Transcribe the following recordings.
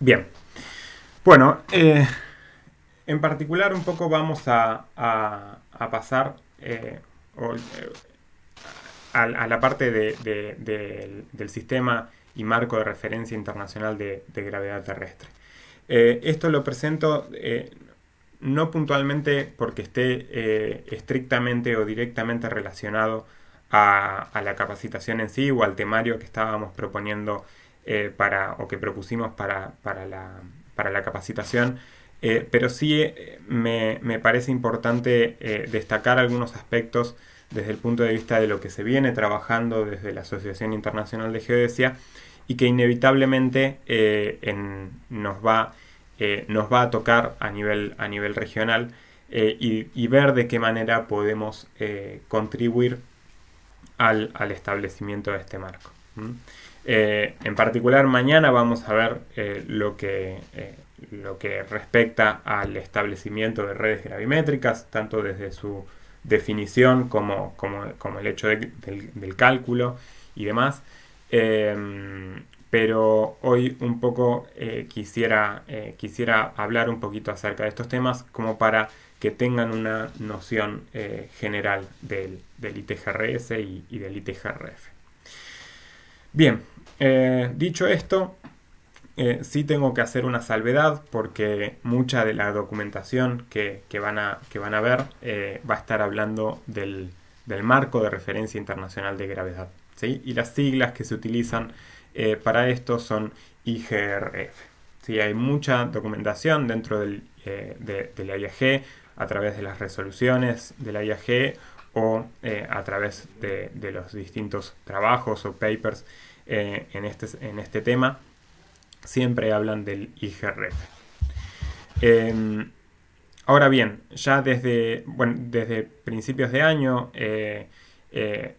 Bien. Bueno, eh, en particular un poco vamos a, pasar eh, eh, a, la parte del, sistema y marco de referencia internacional de, gravedad terrestre. esto lo presento no puntualmente porque esté estrictamente o directamente relacionado a, la capacitación en sí o al temario que estábamos proponiendo eh, o que propusimos para, la, capacitación, eh, pero sí eh, me, parece importante destacar algunos aspectos desde el punto de vista de lo que se viene trabajando desde la Asociación Internacional de Geodesia y que inevitablemente nos, va, nos va a tocar a nivel, a nivel regional. y, ver de qué manera podemos contribuir al, establecimiento de este marco. Eh, en particular, mañana vamos a ver eh, lo, que, eh, lo que respecta al establecimiento de redes gravimétricas, tanto desde su definición como, el hecho del, cálculo y demás. pero hoy un poco quisiera, hablar un poquito acerca de estos temas como para que tengan una noción general del, ITGRS y, y del ITGRF. Bien, eh, dicho esto, eh, sí tengo que hacer una salvedad porque mucha de la documentación que, van, a, ver eh, va a estar hablando del, marco de referencia internacional de gravedad. Y las siglas que se utilizan para esto son IGRF. ¿sí? Hay mucha documentación dentro del, de, la IAG a través de las resoluciones de IAG o a través de los distintos trabajos o papers eh, este, en, este, tema, siempre hablan del IGRF. E em, ahora bien, ya desde, desde principios de año, eh, eh,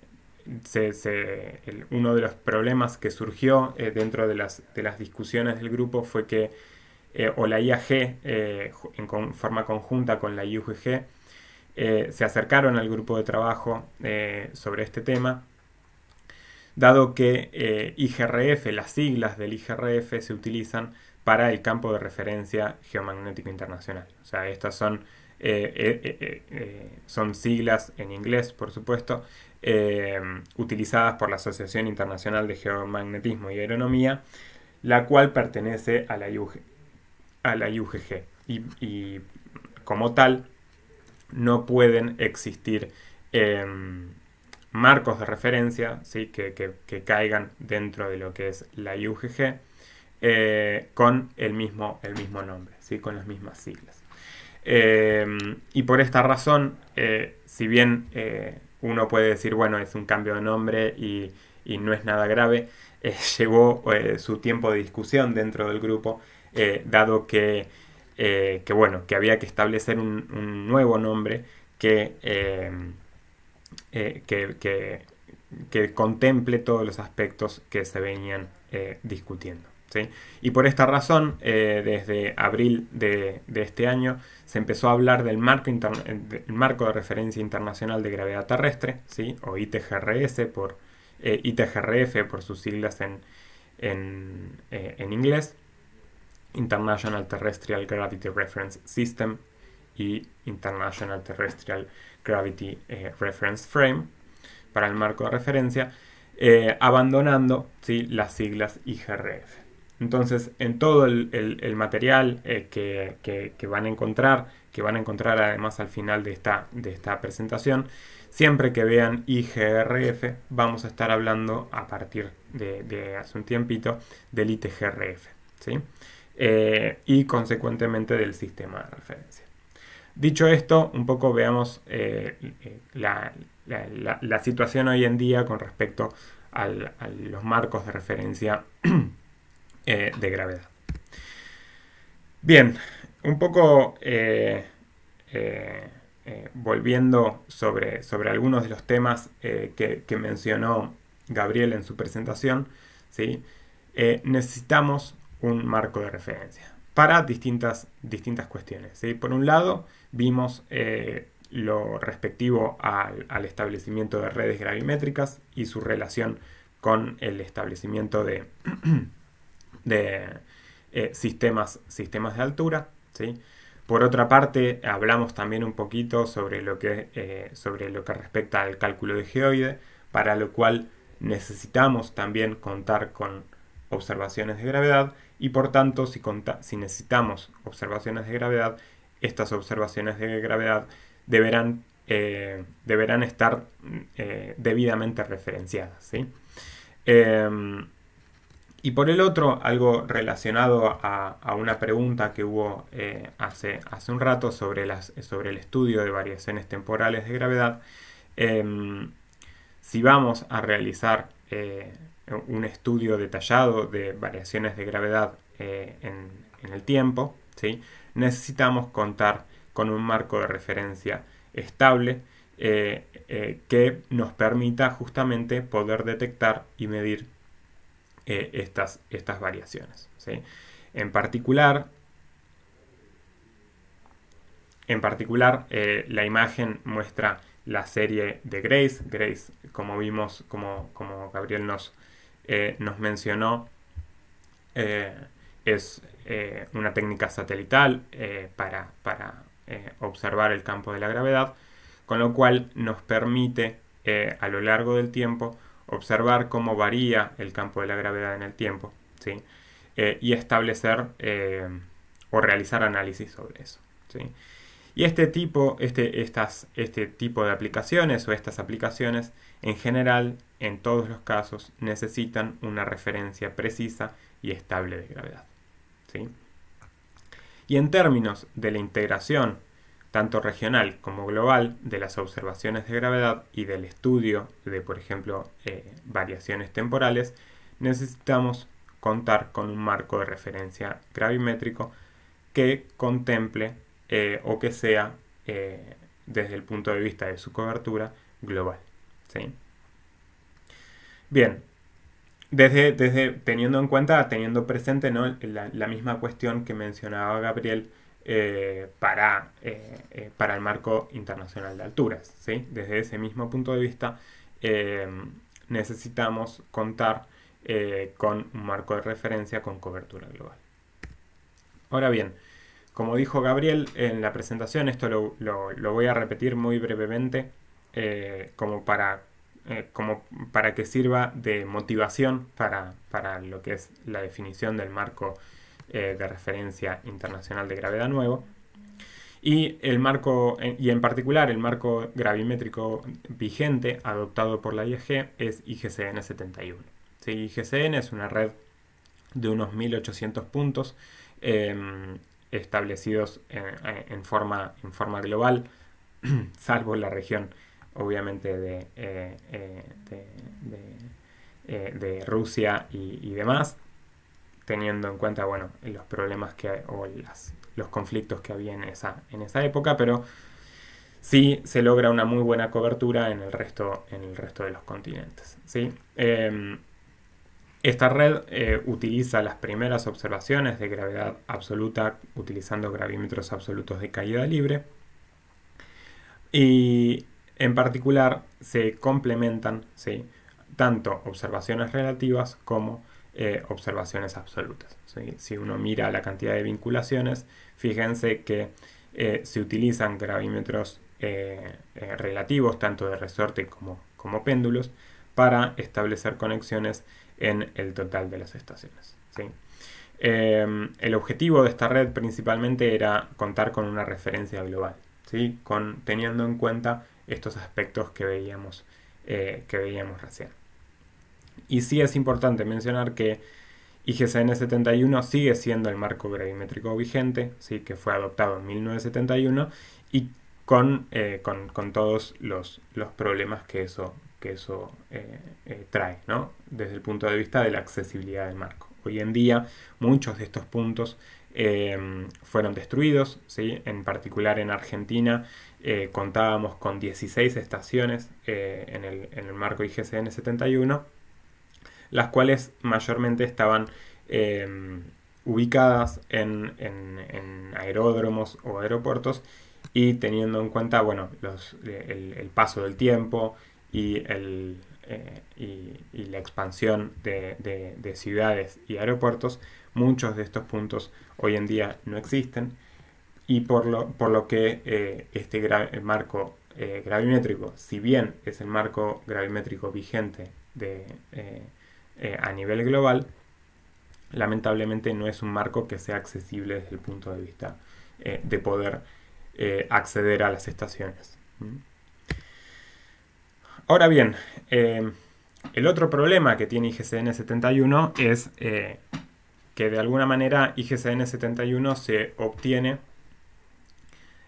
uno de los problemas que surgió dentro de las, discusiones del grupo fue que o la IAG, en forma conjunta con la IUGG, se acercaron al grupo de trabajo sobre este tema dado que eh, IGRF, las siglas del IGRF se utilizan para el campo de referencia geomagnético internacional. O sea, estas son, eh, eh, son siglas en inglés, por supuesto, utilizadas por la Asociación Internacional de Geomagnetismo y Aeronomía, la cual pertenece a la, IUGG. y, como tal, no pueden existir em, marcos de referencia ¿sí? que, caigan dentro de lo que es la IUGG eh, con el mismo, el mismo nombre, ¿sí? con las mismas siglas. Eh, y por esta razón, eh, si bien uno puede decir, bueno, es un cambio de nombre y, no es nada grave, llegó su tiempo de discusión dentro del grupo, dado que, que, bueno, que había que establecer un nuevo nombre que eh, que, contemple todos los aspectos que se venían eh, discutiendo. Y por esta razón, eh, desde abril de, este año, se empezó a hablar del marco, el marco de referencia internacional de gravedad terrestre, ¿sí? o por, ITGRF por sus siglas en, en inglés, International Terrestrial Gravity Reference System y International Terrestrial Gravity eh, Reference Frame para el marco de referencia, eh, abandonando ¿sí? las siglas IGRF. Entonces, en todo el, material eh, que, van a encontrar, que van a encontrar además al final de esta, de esta presentación, siempre que vean IGRF, vamos a estar hablando a partir de, hace un tiempito del ITGRF, ¿sí? y consecuentemente del sistema de referencia. Dicho esto, un poco veamos eh, eh, la, situación hoy en día con respecto a los marcos de referencia eh, de gravedad. Bien, un poco volviendo sobre, sobre, algunos de los temas que, mencionó Gabriel en su presentación, ¿sí? necesitamos un marco de referencia para distintas, distintas cuestiones. ¿sí? Por un lado, Vimos eh, lo respectivo al, establecimiento de redes gravimétricas y su relación con el establecimiento de, de eh, sistemas, sistemas de altura. Por otra parte, hablamos también un poquito sobre lo que, eh, sobre lo que respecta al cálculo de geoide, para lo cual necesitamos también contar con observaciones de gravedad y por tanto si necesitamos observaciones de gravedad estas observaciones de gravedad deberán, eh, deberán estar mm, eh, debidamente referenciadas. ¿sí? Em, y por el otro, algo relacionado a, una pregunta que hubo eh, hace, hace, un rato sobre, las, sobre, el estudio de variaciones temporales de gravedad, em, si vamos a realizar un estudio detallado de variaciones de gravedad en, en el tiempo, ¿sí? necesitamos contar con un marco de referencia estable eh, eh, que nos permita justamente poder detectar y medir eh, estas, estas, variaciones. En particular, en particular la imagen muestra la serie de Grace. Grace, como vimos, como, como Gabriel nos, nos mencionó, es eh, una técnica satelital eh, para, eh, observar el campo de la gravedad, con lo cual nos permite a lo largo del tiempo observar cómo varía el campo de la gravedad en el tiempo ¿sí? y establecer o realizar análisis sobre eso. ¿sí? Y este tipo, este, estas, este tipo de aplicaciones o estas aplicaciones en general, en todos los casos, necesitan una referencia precisa y estable de gravedad. Y en términos de la integración, tanto regional como global, de las observaciones de gravedad y del estudio de, por ejemplo, eh, variaciones temporales, necesitamos contar con un marco de referencia gravimétrico que contemple eh, o que sea, eh, desde el punto de vista de su cobertura, global. Bien, desde, teniendo en cuenta, teniendo presente la, misma cuestión que mencionaba Gabriel eh, para, eh, eh, para el marco internacional de alturas. ¿sí? Desde ese mismo punto de vista, necesitamos contar con un marco de referencia con cobertura global. Ahora bien, como dijo Gabriel en la presentación, esto lo voy a repetir muy brevemente como para eh, como para que sirva de motivación para, lo que es la definición del marco eh, de referencia internacional de gravedad nuevo. Y el marco, eh, y en particular el marco gravimétrico vigente adoptado por la IEG es IGCN 71. IGCN es una red de unos 1800 puntos em, establecidos en, en, forma, en forma global, salvo la región obviamente de, eh, eh, eh, de, Rusia y, demás, teniendo en cuenta bueno, los problemas que o los conflictos que había en esa, en esa época, pero sí se logra una muy buena cobertura en el resto, en el resto de los continentes. ¿sí? Em, esta red utiliza las primeras observaciones de gravedad absoluta utilizando gravímetros absolutos de caída libre. Y en particular, se complementan ¿sí? tanto observaciones relativas como eh, observaciones absolutas. Si uno mira la cantidad de vinculaciones, fíjense que eh, se utilizan gravímetros eh, relativos, tanto de resorte como, como péndulos, para establecer conexiones en el total de las estaciones. Em, el objetivo de esta red principalmente era contar con una referencia global, ¿sí? con, teniendo en cuenta estos aspectos que veíamos, eh, que veíamos recién. Y sí es importante mencionar que IGCN 71 sigue siendo el marco gravimétrico vigente, ¿sí? que fue adoptado en 1971 y con, eh, todos los, problemas que eso, que eso eh, trae, desde el punto de vista de la accesibilidad del marco. Hoy en día muchos de estos puntos fueron destruidos, en particular en Argentina eh, contábamos con 16 estaciones eh, en, el, marco IGCN 71, las cuales mayormente estaban em, ubicadas en, aeródromos o aeropuertos y teniendo en cuenta eh, el, paso del tiempo y, la expansión de, ciudades y aeropuertos, muchos de estos puntos hoy en día no existen y por lo, por lo que eh, este marco eh, gravimétrico, si bien es el marco gravimétrico vigente eh, a nivel global, lamentablemente no es un marco que sea accesible desde el punto de vista de poder acceder a las estaciones. Ahora bien, el otro problema que tiene IGCN 71 es que de alguna manera IGCN 71 se obtiene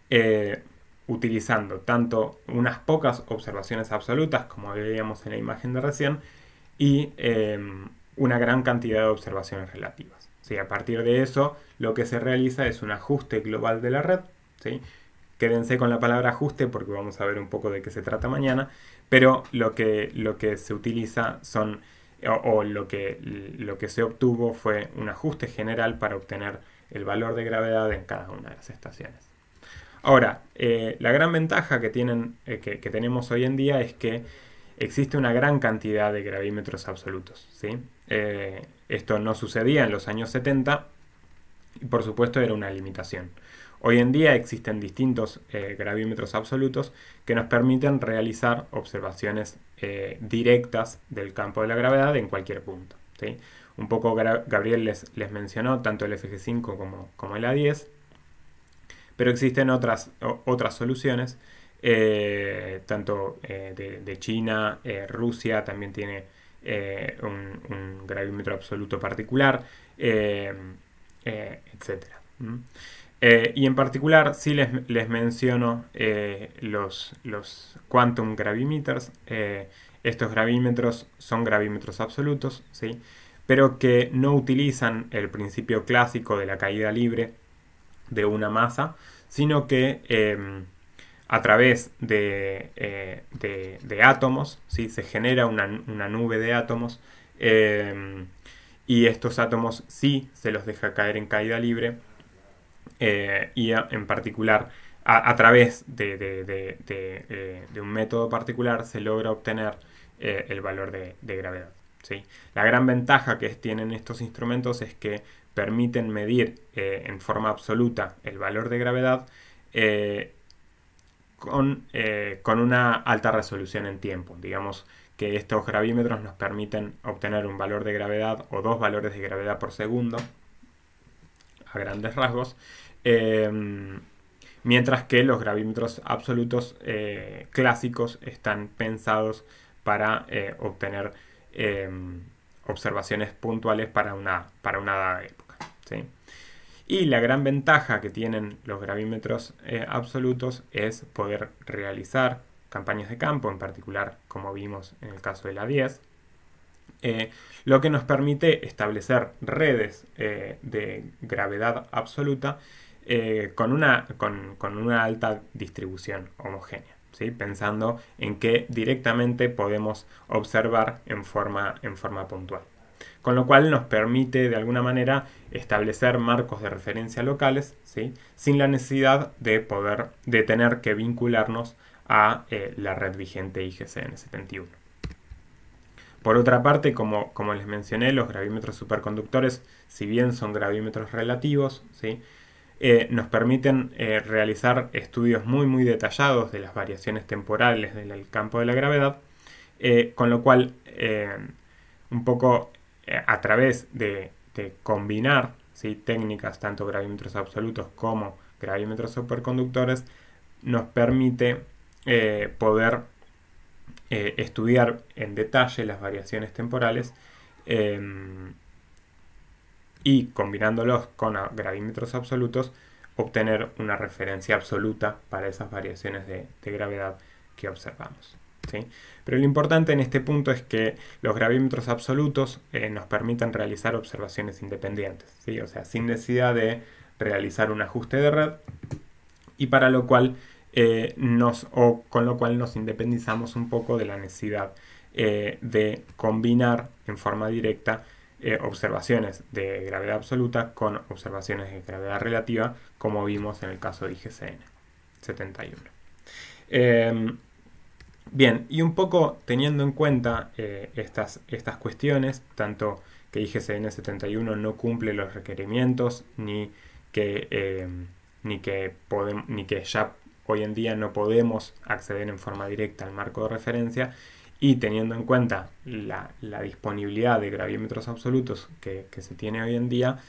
eh, utilizando tanto unas pocas observaciones absolutas, como veíamos en la imagen de recién, y eh, una gran cantidad de observaciones relativas. A partir de eso, lo que se realiza es un ajuste global de la red. Quédense con la palabra ajuste porque vamos a ver un poco de qué se trata mañana, pero lo que, lo que se utiliza son, o, o lo, que, lo que se obtuvo fue un ajuste general para obtener el valor de gravedad en cada una de las estaciones. Ahora, eh, la gran ventaja que, tienen, eh, que, tenemos hoy en día es que existe una gran cantidad de gravímetros absolutos. ¿sí? Eh, esto no sucedía en los años 70 y por supuesto era una limitación. Hoy en día existen distintos gravímetros absolutos que nos permiten realizar observaciones directas del campo de la gravedad en cualquier punto. Un poco Gabriel les, mencionó tanto el FG5 como, como el A10 pero existen otras, otras soluciones, eh, tanto eh, de, China, eh, Rusia también tiene un, gravímetro absoluto particular, etc. ¿Mm? y en particular, sí les, menciono los, los quantum gravimeters. estos gravímetros son gravímetros absolutos, ¿sí? pero que no utilizan el principio clásico de la caída libre de una masa, sino que em, a través eh, de, átomos, ¿sí? se genera una, nube de átomos em, y estos átomos sí se los deja caer en caída libre eh, y en particular a, través eh, de, un método particular se logra obtener el valor de, gravedad. La gran ventaja que tienen estos instrumentos es que permiten medir eh, en forma absoluta el valor de gravedad eh, con, eh, con, una alta resolución en tiempo. Digamos que estos gravímetros nos permiten obtener un valor de gravedad o dos valores de gravedad por segundo a grandes rasgos, mientras que los gravímetros absolutos clásicos están pensados para obtener observaciones puntuales para una, para una dada época. ¿sí? Y la gran ventaja que tienen los gravímetros eh, absolutos es poder realizar campañas de campo, en particular como vimos en el caso de la 10, eh, lo que nos permite establecer redes eh, de gravedad absoluta con una, con, una, alta distribución homogénea. ¿sí? pensando en que directamente podemos observar en forma, en forma puntual con lo cual nos permite de alguna manera establecer marcos de referencia locales, ¿sí? sin la necesidad de poder, tener que vincularnos a eh, la red vigente IGCN 71. Por otra parte, como, les mencioné, los gravímetros superconductores, si bien son gravímetros relativos, ¿sí? Eh, nos permiten eh, realizar estudios muy muy detallados de las variaciones temporales del campo de la gravedad, con lo cual un poco eh, a través de, combinar técnicas tanto gravímetros absolutos como gravímetros superconductores, nos permite eh, poder eh, estudiar en detalle las variaciones temporales em, y combinándolos con gravímetros absolutos, obtener una referencia absoluta para esas variaciones de gravedad que observamos. Pero lo importante en este punto es que los gravímetros absolutos eh, nos permitan realizar observaciones independientes, o sea, sin necesidad de realizar un ajuste de red y para lo cual eh, nos, o con lo cual nos independizamos un poco de la necesidad eh, de combinar en forma directa observaciones de gravedad absoluta con observaciones de gravedad relativa, como vimos en el caso de IGCN 71. Bien, y un poco teniendo en cuenta eh, estas, estas cuestiones, tanto que IGCN 71 no cumple los requerimientos, ni que, eh, ni, que ni que ya hoy en día no podemos acceder en forma directa al marco de referencia, y teniendo en cuenta la, disponibilidad de gravímetros absolutos que, se tiene hoy en día,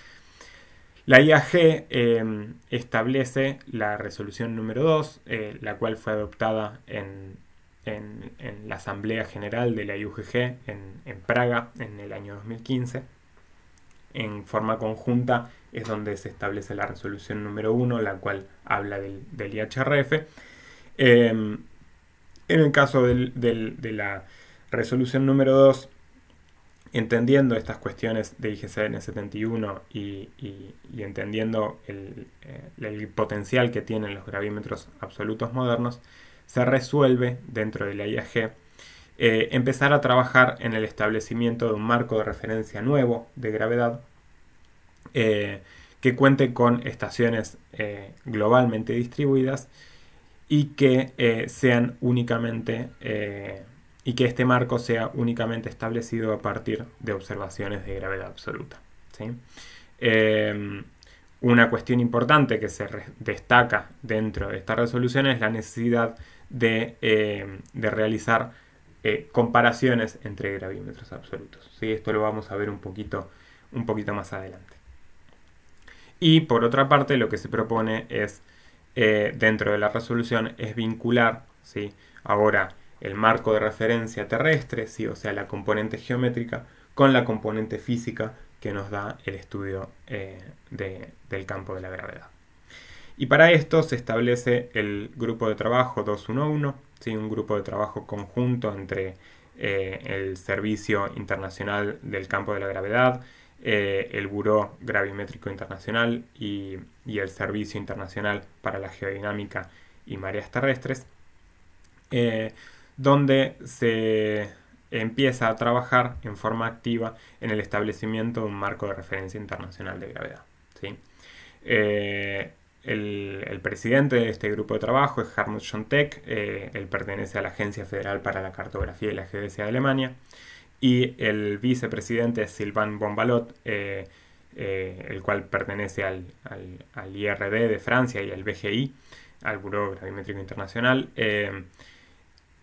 la IAG eh, establece la resolución número 2, la cual fue adoptada en, en, la Asamblea General de la IUGG en, Praga en el año 2015. En forma conjunta es donde se establece la resolución número 1, la cual habla del, IHRF. Em, en el caso de la resolución número 2, entendiendo estas cuestiones de IGCN 71 y, entendiendo eh, el, potencial que tienen los gravímetros absolutos modernos, se resuelve dentro de la IAG eh, empezar a trabajar en el establecimiento de un marco de referencia nuevo de gravedad eh, que cuente con estaciones eh, globalmente distribuidas y que sean únicamente y que este marco sea únicamente establecido a partir de observaciones de gravedad absoluta. Una cuestión importante que se destaca dentro de esta resolución es la necesidad de, eh, realizar eh, comparaciones entre gravímetros absolutos. ¿sí? Esto lo vamos a ver un poquito, un poquito más adelante. Y por otra parte, lo que se propone es, eh, dentro de la resolución, es vincular ¿sí? ahora el marco de referencia terrestre, ¿sí? o sea, la componente geométrica, con la componente física que nos da el estudio de, del campo de la gravedad. Y para esto se establece el grupo de trabajo 211, un grupo de trabajo conjunto entre eh, el Servicio Internacional del Campo de la Gravedad, eh, el Buró Gravimétrico Internacional y, el Servicio Internacional para la Geodinámica y Mareas Terrestres, eh, donde se empieza a trabajar en forma activa en el establecimiento de un marco de referencia internacional de gravedad. Eh, el, presidente de este grupo de trabajo es Harmut Schontek, eh, él pertenece a la Agencia Federal para la Cartografía y la Geodesia de Alemania, y el vicepresidente es Sylvain Bombalot, eh, el cual pertenece al, IRD de Francia y al BGI, al Buró Gravimétrico Internacional.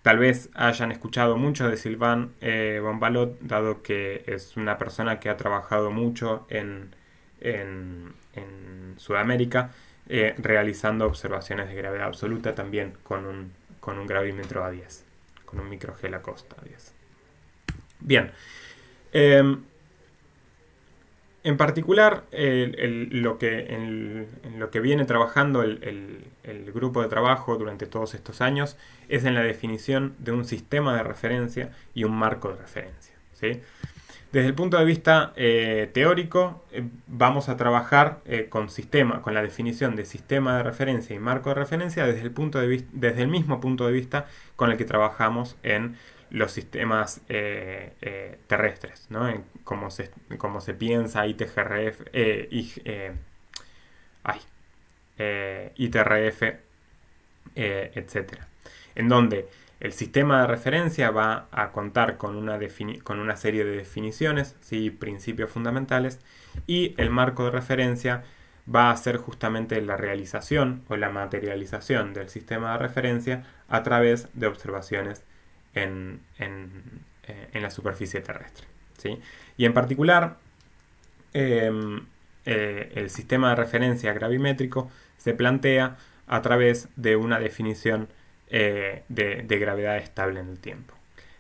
Tal vez hayan escuchado mucho de Sylvain Bombalot, dado que es una persona que ha trabajado mucho en en, Sudamérica, eh, realizando observaciones de gravedad absoluta también con un, con un gravímetro a 10, con un microgel a costa a 10. Bien. Em, en particular, lo que, en lo que viene trabajando el, grupo de trabajo durante todos estos años es en la definición de un sistema de referencia y un marco de referencia. ¿sí? Desde el punto de vista eh, teórico, eh, vamos a trabajar eh, con sistema, con la definición de sistema de referencia y marco de referencia desde el, punto desde el mismo punto de vista con el que trabajamos en los sistemas terrestres, Como se, piensa ITRF, etc. En donde el sistema de referencia va a contar con una, serie de definiciones y principios fundamentales y el marco de referencia va a ser justamente la realización o la materialización del sistema de referencia a través de observaciones en, eh, la superficie terrestre. Y en particular, em, eh, el sistema de referencia gravimétrico se plantea a través de una definición eh, de, gravedad estable en el tiempo,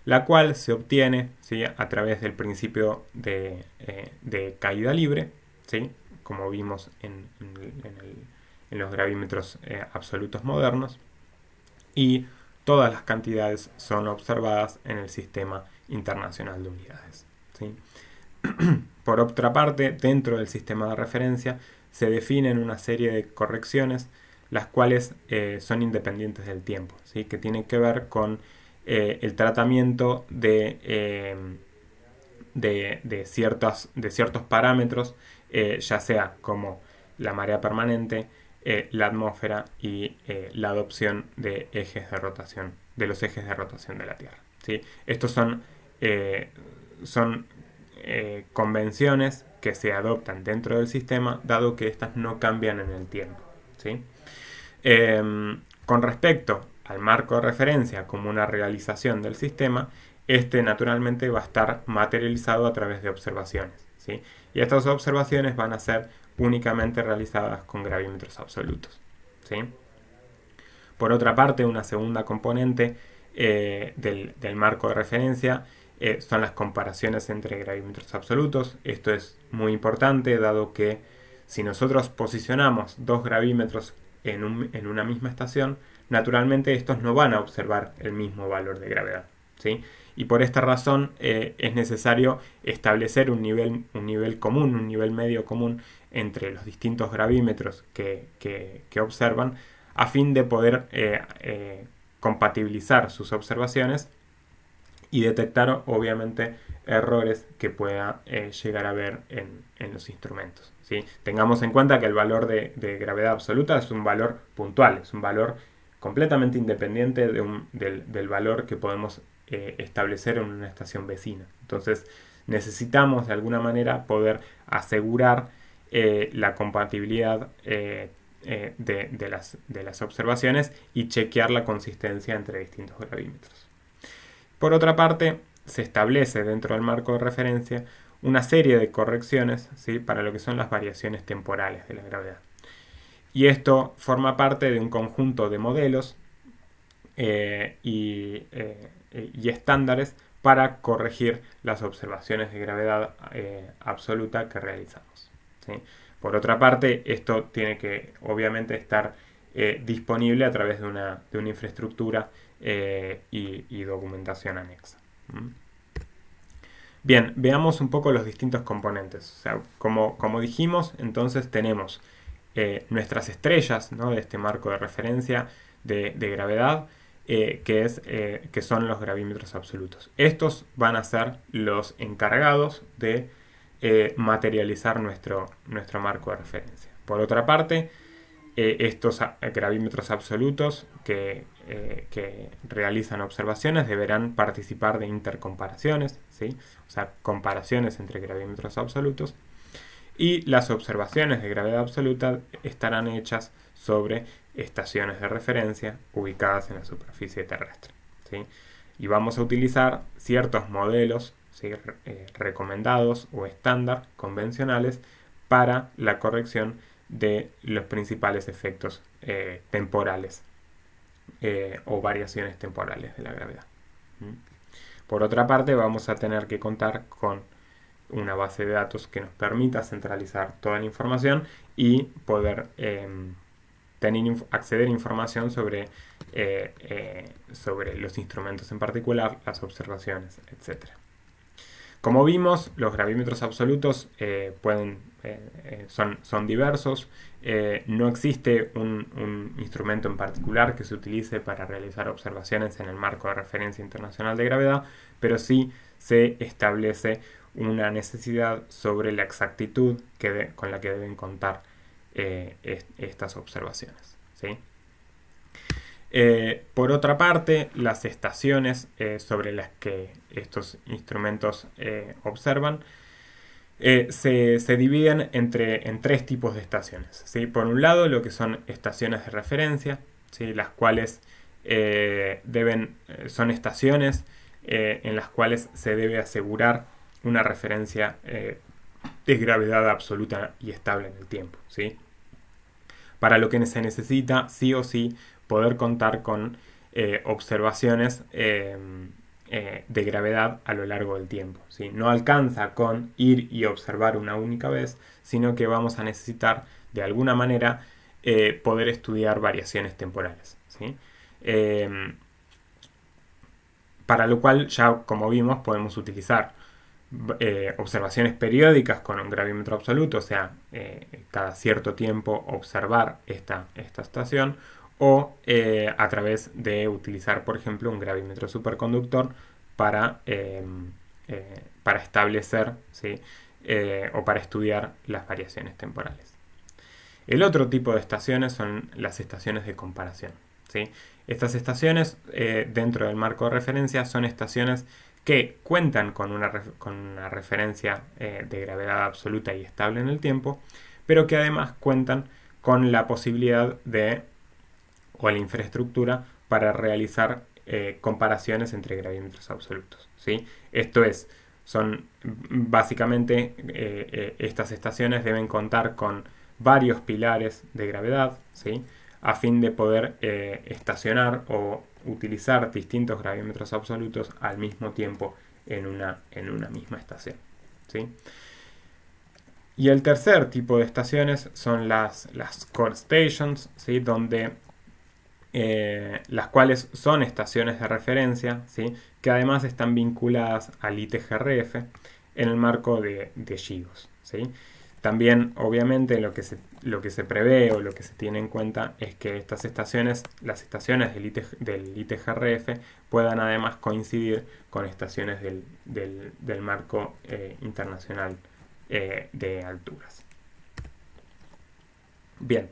la cual se obtiene a través del principio eh, de, caída libre, ¿sí? como vimos en, los gravímetros eh, absolutos modernos, y todas las cantidades son observadas en el sistema internacional de unidades. Por otra parte, dentro del sistema de referencia se definen una serie de correcciones las cuales eh, son independientes del tiempo, ¿sí? que tienen que ver con eh, el tratamiento de, eh, de, ciertos, de ciertos parámetros, ya sea como la marea permanente, la atmósfera y la adopción de ejes de rotación, de los ejes de rotación de la Tierra. ¿sí? Estos son, son convenciones que se adoptan dentro del sistema, dado que estas no cambian en el tiempo. ¿sí? Em, con respecto al marco de referencia como una realización del sistema, este naturalmente va a estar materializado a través de observaciones. ¿sí? Y estas observaciones van a ser únicamente realizadas con gravímetros absolutos. Por otra parte, una segunda componente eh, del, marco de referencia eh, son las comparaciones entre gravímetros absolutos. Esto es muy importante dado que si nosotros posicionamos dos gravímetros en, una misma estación, naturalmente estos no van a observar el mismo valor de gravedad. ¿sí? Y por esta razón eh, es necesario establecer un nivel, un nivel común, un nivel medio común entre los distintos gravímetros que, observan a fin de poder eh, eh, compatibilizar sus observaciones y detectar obviamente errores que pueda llegar a ver en los instrumentos. Tengamos en cuenta que el valor de, gravedad absoluta es un valor puntual, es un valor completamente independiente del, valor que podemos eh, establecer en una estación vecina. Entonces necesitamos de alguna manera poder asegurar eh, la compatibilidad eh, de, las, de las observaciones y chequear la consistencia entre distintos gravímetros. Por otra parte, se establece dentro del marco de referencia una serie de correcciones ¿sí? para lo que son las variaciones temporales de la gravedad. Y esto forma parte de un conjunto de modelos eh, eh, y, estándares para corregir las observaciones de gravedad eh, absoluta que realizamos. Por otra parte, esto tiene que obviamente estar disponible a través de una, infraestructura y, documentación anexa. Bien, veamos un poco los distintos componentes. como, dijimos, entonces tenemos eh, nuestras estrellas ¿no? de este marco de referencia de, gravedad, eh, eh, que, son los gravímetros absolutos. Estos van a ser los encargados de materializar nuestro, nuestro marco de referencia. Por otra parte, eh, estos gravímetros absolutos eh, que, realizan observaciones deberán participar de intercomparaciones, o sea, comparaciones entre gravímetros absolutos. Y las observaciones de gravedad absoluta estarán hechas sobre estaciones de referencia ubicadas en la superficie terrestre. Y vamos a utilizar ciertos modelos eh, recomendados o estándar convencionales para la corrección de los principales efectos eh, temporales eh, o variaciones temporales de la gravedad. ¿Mm? Por otra parte, vamos a tener que contar con una base de datos que nos permita centralizar toda la información y poder em, tener, acceder a información sobre, eh, sobre los instrumentos en particular, las observaciones, etcétera. Como vimos, los gravímetros absolutos eh, pueden, eh, eh, son, son, diversos. no existe un, instrumento en particular que se utilice para realizar observaciones en el marco de referencia internacional de gravedad, pero sí se establece una necesidad sobre la exactitud con la que deben contar estas observaciones. ¿sí? Eh, por otra parte, las estaciones eh, sobre las que estos instrumentos eh, observan se, dividen en tres tipos de estaciones. ¿sí? Por un lado, lo que son estaciones de referencia, ¿sí? las cuales deben, son estaciones en las cuales se debe asegurar una referencia de gravedad absoluta y estable en el tiempo. Para lo que se necesita, sí o sí, poder contar con eh, observaciones eh, eh, de gravedad a lo largo del tiempo. No alcanza con ir y observar una única vez, sino que vamos a necesitar de alguna manera poder estudiar variaciones temporales. Em, para lo cual ya como vimos podemos utilizar observaciones periódicas con un gravímetro absoluto, o sea, cada cierto tiempo observar esta estación, o eh, a través de utilizar, por ejemplo, un gravímetro superconductor para, em, eh, para establecer ¿sí? Eh, o para estudiar las variaciones temporales. El otro tipo de estaciones son las estaciones de comparación. ¿sí? Estas estaciones, dentro del marco de referencia, son estaciones que cuentan con una, con una referencia de gravedad absoluta y estable en el tiempo, pero que además cuentan con la posibilidad de o la infraestructura para realizar eh, comparaciones entre gravímetros absolutos. ¿sí? Esto es, son básicamente eh, eh, estas estaciones deben contar con varios pilares de gravedad ¿sí? a fin de poder estacionar o utilizar distintos gravímetros absolutos al mismo tiempo en una, en una misma estación. ¿sí? Y el tercer tipo de estaciones son las, las core stations, ¿sí? donde eh, las cuales son estaciones de referencia, ¿sí? que además están vinculadas al ITGRF en el marco de, de GIGOS. ¿sí? También, obviamente, lo que, se, lo que se prevé o lo que se tiene en cuenta es que estas estaciones, las estaciones del, ITGRF, puedan además coincidir con estaciones del, marco eh, internacional eh, de alturas. Bien.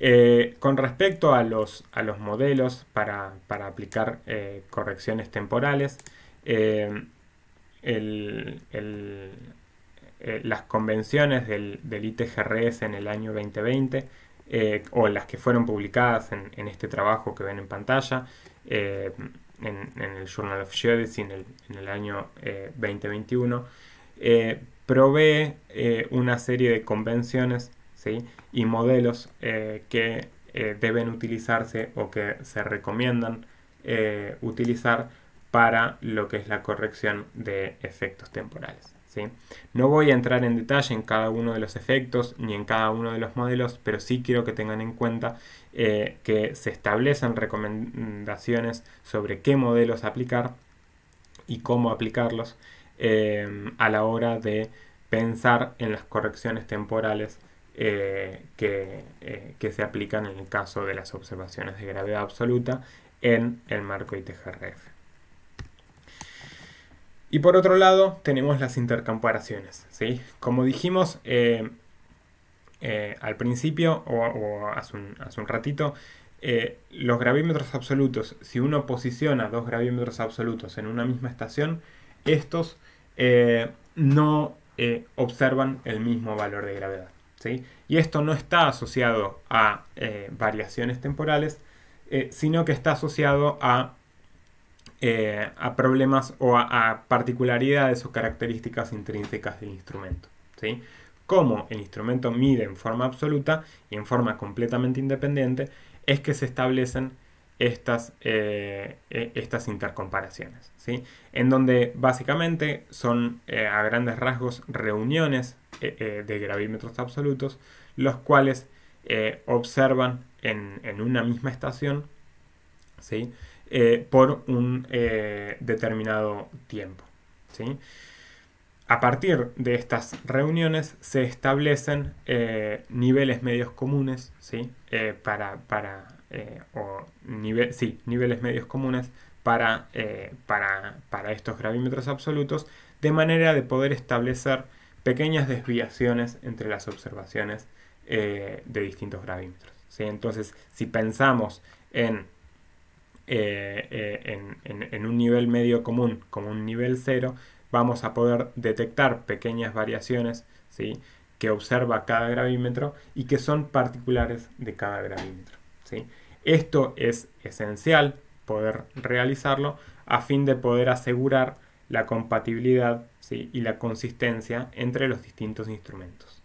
Eh, con respecto a los, modelos para, aplicar eh, correcciones temporales, eh, las convenciones del, ITGRS en el año 2020 o las que fueron publicadas en, este trabajo que ven en pantalla en, el Journal of Geodesy en el año 2021 provee una serie de convenciones y modelos eh, que eh, deben utilizarse o que se recomiendan eh, utilizar para lo que es la corrección de efectos temporales. No voy a entrar en detalle en cada uno de los efectos ni en cada uno de los modelos, pero sí quiero que tengan en cuenta que se establecen recomendaciones sobre qué modelos aplicar y cómo aplicarlos a la hora de pensar en las correcciones temporales eh, eh, que, se aplican en el caso de las observaciones de gravedad absoluta en el marco ITGRF. Y por otro lado tenemos las intercomparaciones. ¿sí? Como dijimos eh, al principio o, hace, un, ratito, los gravímetros absolutos, si uno posiciona dos gravímetros absolutos en una misma estación, estos no observan el mismo valor de gravedad. Y esto no está asociado a eh, variaciones temporales, eh, sino que está asociado a, eh, a problemas o a, particularidades o características intrínsecas del instrumento. ¿sí? Como el instrumento mide en forma absoluta y en forma completamente independiente, es que se establecen estas, e, estas intercomparaciones, ¿sí? en donde básicamente son a grandes rasgos reuniones eh, eh, de gravímetros absolutos, los cuales eh, observan en, una misma estación ¿sí? por un determinado tiempo. A partir de estas reuniones se establecen niveles medios comunes, ¿sí? para, para niveles medios comunes para, para, para, estos gravímetros absolutos, de manera de poder establecer pequeñas desviaciones entre las observaciones eh, de distintos gravímetros. Entonces, si pensamos eh, eh, en, un nivel medio común como un nivel cero, vamos a poder detectar pequeñas variaciones que observa cada gravímetro y que son particulares de cada gravímetro. Esto es esencial poder realizarlo a fin de poder asegurar la compatibilidad y la consistencia entre los distintos instrumentos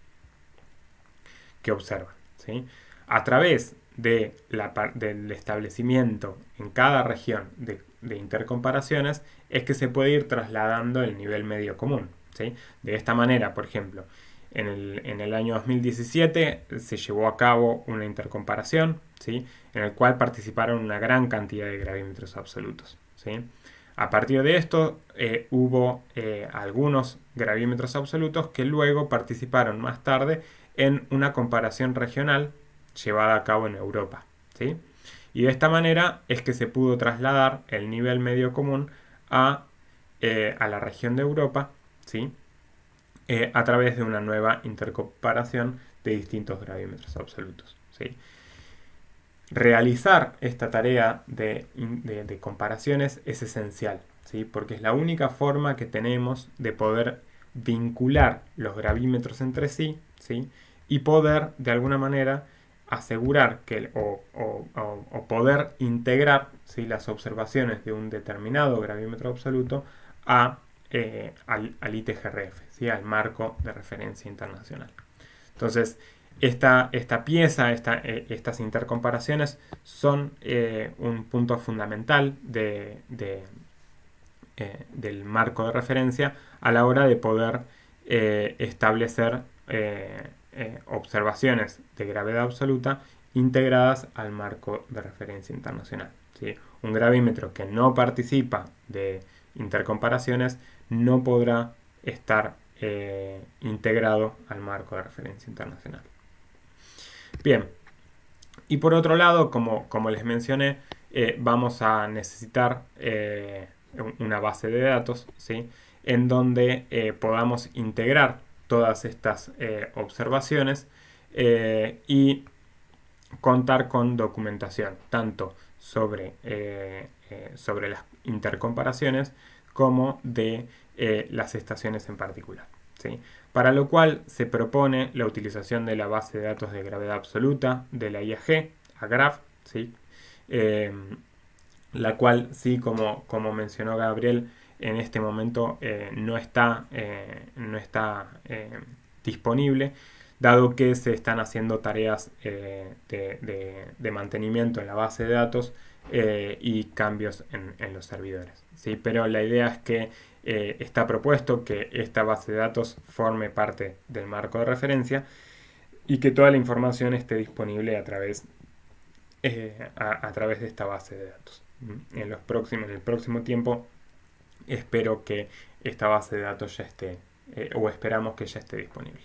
que observan. ¿sí? A través de la, del establecimiento en cada región de, intercomparaciones es que se puede ir trasladando el nivel medio común. ¿sí? De esta manera, por ejemplo, en el, año 2017 se llevó a cabo una intercomparación, ¿sí? en el cual participaron una gran cantidad de gravímetros absolutos. ¿sí? A partir de esto eh, hubo eh, algunos gravímetros absolutos que luego participaron más tarde en una comparación regional llevada a cabo en Europa. ¿sí? Y de esta manera es que se pudo trasladar el nivel medio común a, eh, a la región de Europa ¿sí? a través de una nueva intercomparación de distintos gravímetros absolutos. ¿sí? realizar esta tarea de, comparaciones es esencial, ¿sí? porque es la única forma que tenemos de poder vincular los gravímetros entre sí, ¿sí? y poder de alguna manera asegurar que, o, poder integrar ¿sí? las observaciones de un determinado gravímetro absoluto a, eh, al, al, ITGRF, ¿sí? al marco de referencia internacional. Entonces, esta, pieza, eh, estas intercomparaciones son eh, un punto fundamental eh, del marco de referencia a la hora de poder establecer observaciones de gravedad absoluta integradas al marco de referencia internacional. Un gravímetro que no participa de intercomparaciones no podrá estar integrado al marco de referencia internacional. Bien. Y por otro lado, como, como les mencioné, eh, vamos a necesitar eh, una base de datos, ¿sí? En donde eh, podamos integrar todas estas observaciones y contar con documentación, tanto sobre, sobre las intercomparaciones como de las estaciones en particular para lo cual se propone la utilización de la base de datos de gravedad absoluta de la IAG, AGRAF, ¿sí? Em, la cual sí, como, como mencionó Gabriel, en este momento eh, no está, eh, no está eh, disponible, dado que se están haciendo tareas de, mantenimiento en la base de datos y cambios en, en los servidores. ¿sí? Pero la idea es que eh, está propuesto que esta base de datos forme parte del marco de referencia y que toda la información esté disponible a través, eh, a, través de esta base de datos. Mm. En, los próximos, en el próximo tiempo espero que esta base de datos ya esté, eh, o esperamos que ya esté disponible.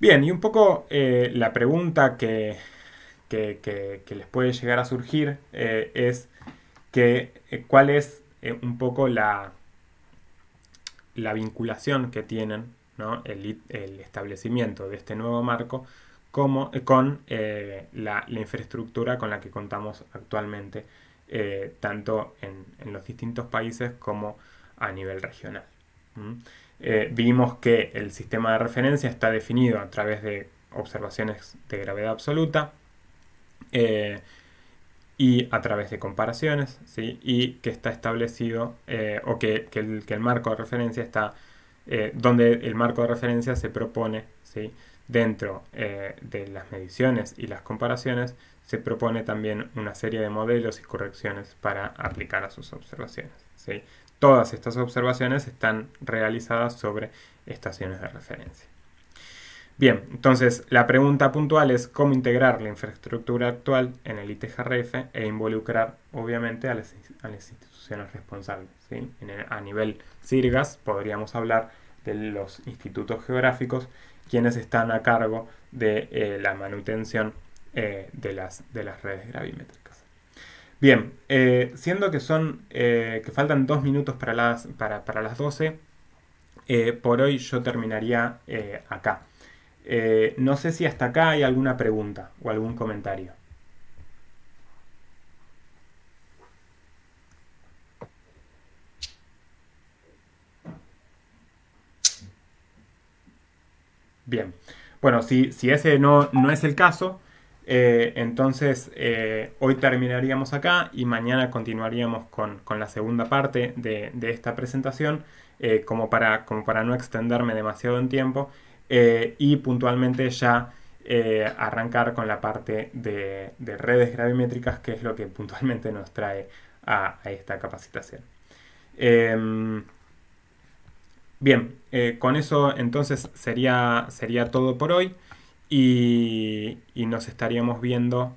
Bien, y un poco la pregunta que, les puede llegar a surgir es que, cuál es eh, un poco la, la vinculación que tienen el, establecimiento de este nuevo marco como, con eh, la, infraestructura con la que contamos actualmente, eh, tanto en, los distintos países como a nivel regional. vimos que el sistema de referencia está definido a través de observaciones de gravedad absoluta, y a través de comparaciones, ¿sí? y que está establecido eh, o que, el, marco de referencia está, eh, donde el marco de referencia se propone, ¿sí? dentro eh, de las mediciones y las comparaciones, se propone también una serie de modelos y correcciones para aplicar a sus observaciones. ¿sí? Todas estas observaciones están realizadas sobre estaciones de referencia. Bien, entonces la pregunta puntual es cómo integrar la infraestructura actual en el ITGRF e involucrar obviamente a las, a las instituciones responsables. a nivel SIRGAS podríamos hablar de los institutos geográficos, quienes están a cargo de eh, la manutención eh, de, las, de las redes gravimétricas. Bien, eh, siendo que, son, que faltan dos minutos para las, para, para las 12, por hoy yo terminaría acá. Eh, no sé si hasta acá hay alguna pregunta o algún comentario. Bien, bueno, si, ese no, es el caso, eh, entonces eh, hoy terminaríamos acá y mañana continuaríamos con, la segunda parte de, esta presentación, como para no extenderme demasiado en tiempo. Eh, y puntualmente ya eh, arrancar con la parte de, redes gravimétricas, que es lo que puntualmente nos trae a, esta capacitación. Em, bien, eh, con eso entonces sería, sería todo por hoy y nos estaríamos viendo.